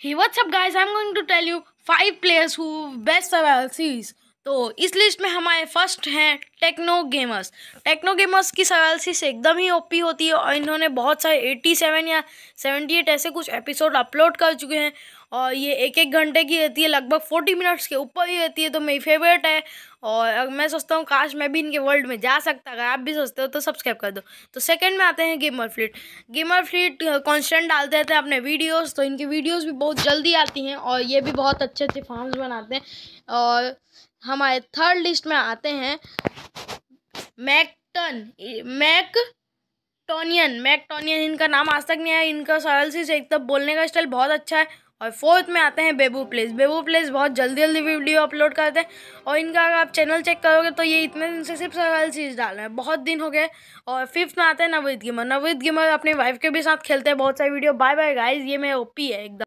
Hey, what's up guys? I'm going to tell you five players who best survival series. तो इस list में हमारे first हैं techno gamers techno gamers की सवाल सीरीज एकदम ही ओपी होती है और इन्होंने बहुत सारे 87 या 78 ऐसे कुछ एपिसोड अपलोड कर चुके हैं और ये एक एक घंटे की रहती है लगभग फोर्टी मिनट्स के ऊपर ही रहती है तो मेरी फेवरेट है और मैं सोचता हूँ काश मैं भी इनके वर्ल्ड में जा सकता अगर आप भी सोचते हो तो सब्सक्राइब कर दो तो सेकंड में आते हैं Gamer Fleet Gamer Fleet constant डालते रहते हैं अपने वीडियोस तो इनकी वीडियोस भी बहुत जल्दी आती हैं और ये भी बहुत अच्छे अच्छे फॉर्म्स बनाते हैं और हमारे थर्ड लिस्ट में आते हैं मैकटन मैक टोनियन मैकटोनियन इनका नाम आज तक नहीं आया इनका सरल सी एकदम तो बोलने का स्टाइल बहुत अच्छा है और फोर्थ में आते हैं बेबू प्लेस बेबू प्लेस बहुत जल्दी जल्दी वीडियो अपलोड करते हैं और इनका अगर आप चैनल चेक करोगे तो ये इतने दिन से सिर्फ सरल चीज़ डाल रहे हैं बहुत दिन हो गए और फिफ्थ में आते हैं नवीद गेमर नवीद गिमर अपनी वाइफ के भी साथ खेलते हैं बहुत सारी वीडियो बाय बाय गाइज ये मेरे ओपी है एकदम